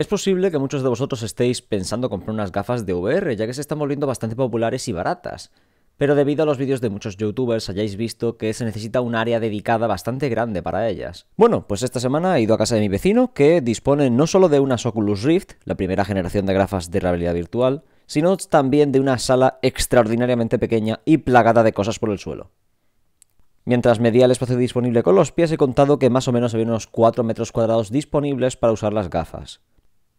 Es posible que muchos de vosotros estéis pensando comprar unas gafas de VR, ya que se están volviendo bastante populares y baratas. Pero debido a los vídeos de muchos youtubers hayáis visto que se necesita un área dedicada bastante grande para ellas. Bueno, pues esta semana he ido a casa de mi vecino que dispone no solo de unas Oculus Rift, la primera generación de gafas de realidad virtual, sino también de una sala extraordinariamente pequeña y plagada de cosas por el suelo. Mientras medía el espacio disponible con los pies he contado que más o menos había unos 4 metros cuadrados disponibles para usar las gafas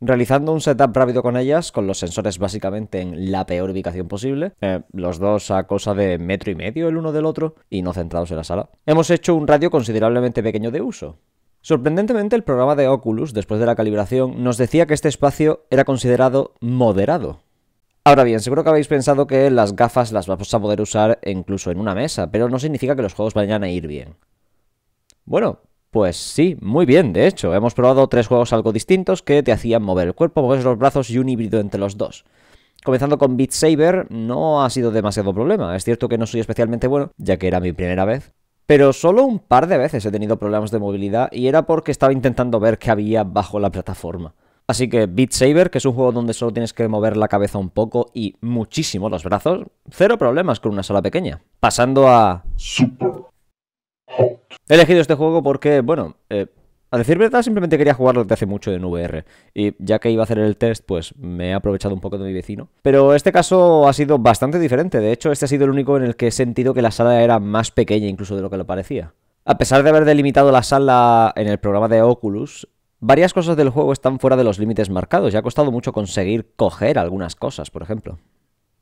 realizando un setup rápido con ellas, con los sensores básicamente en la peor ubicación posible, eh, los dos a cosa de metro y medio el uno del otro, y no centrados en la sala. Hemos hecho un radio considerablemente pequeño de uso. Sorprendentemente, el programa de Oculus, después de la calibración, nos decía que este espacio era considerado moderado. Ahora bien, seguro que habéis pensado que las gafas las vamos a poder usar incluso en una mesa, pero no significa que los juegos vayan a ir bien. Bueno, pues sí, muy bien, de hecho, hemos probado tres juegos algo distintos que te hacían mover el cuerpo, mover los brazos y un híbrido entre los dos. Comenzando con Beat Saber, no ha sido demasiado problema, es cierto que no soy especialmente bueno, ya que era mi primera vez, pero solo un par de veces he tenido problemas de movilidad y era porque estaba intentando ver qué había bajo la plataforma. Así que Beat Saber, que es un juego donde solo tienes que mover la cabeza un poco y muchísimo los brazos, cero problemas con una sala pequeña. Pasando a... Super He elegido este juego porque, bueno, eh, a decir verdad, simplemente quería jugarlo desde hace mucho en VR. Y ya que iba a hacer el test, pues me he aprovechado un poco de mi vecino. Pero este caso ha sido bastante diferente. De hecho, este ha sido el único en el que he sentido que la sala era más pequeña incluso de lo que lo parecía. A pesar de haber delimitado la sala en el programa de Oculus, varias cosas del juego están fuera de los límites marcados y ha costado mucho conseguir coger algunas cosas, por ejemplo.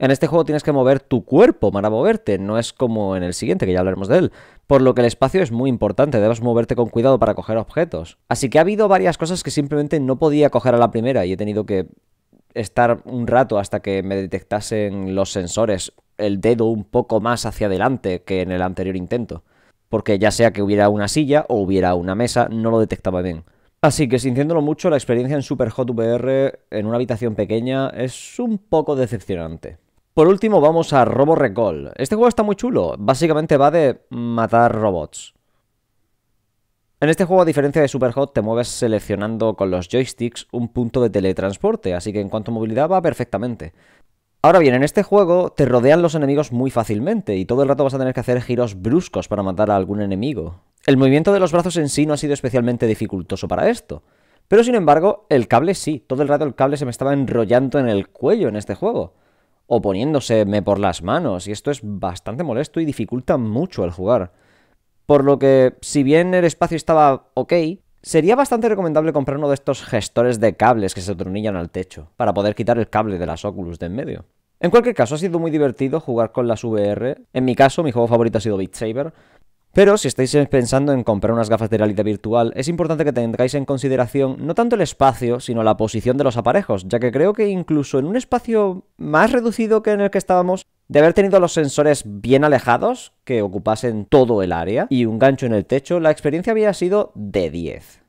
En este juego tienes que mover tu cuerpo para moverte, no es como en el siguiente, que ya hablaremos de él. Por lo que el espacio es muy importante, debes moverte con cuidado para coger objetos. Así que ha habido varias cosas que simplemente no podía coger a la primera y he tenido que estar un rato hasta que me detectasen los sensores el dedo un poco más hacia adelante que en el anterior intento. Porque ya sea que hubiera una silla o hubiera una mesa, no lo detectaba bien. Así que sintiéndolo mucho, la experiencia en Super Hot VR en una habitación pequeña es un poco decepcionante. Por último vamos a Robo Recall. Este juego está muy chulo, básicamente va de matar robots. En este juego, a diferencia de Hot te mueves seleccionando con los joysticks un punto de teletransporte, así que en cuanto a movilidad va perfectamente. Ahora bien, en este juego te rodean los enemigos muy fácilmente y todo el rato vas a tener que hacer giros bruscos para matar a algún enemigo. El movimiento de los brazos en sí no ha sido especialmente dificultoso para esto. Pero sin embargo, el cable sí, todo el rato el cable se me estaba enrollando en el cuello en este juego o poniéndoseme por las manos, y esto es bastante molesto y dificulta mucho el jugar. Por lo que, si bien el espacio estaba ok, sería bastante recomendable comprar uno de estos gestores de cables que se atornillan al techo, para poder quitar el cable de las Oculus de en medio. En cualquier caso, ha sido muy divertido jugar con las VR. En mi caso, mi juego favorito ha sido Beat Saber, pero si estáis pensando en comprar unas gafas de realidad virtual, es importante que tengáis en consideración no tanto el espacio, sino la posición de los aparejos, ya que creo que incluso en un espacio más reducido que en el que estábamos, de haber tenido los sensores bien alejados, que ocupasen todo el área, y un gancho en el techo, la experiencia había sido de 10.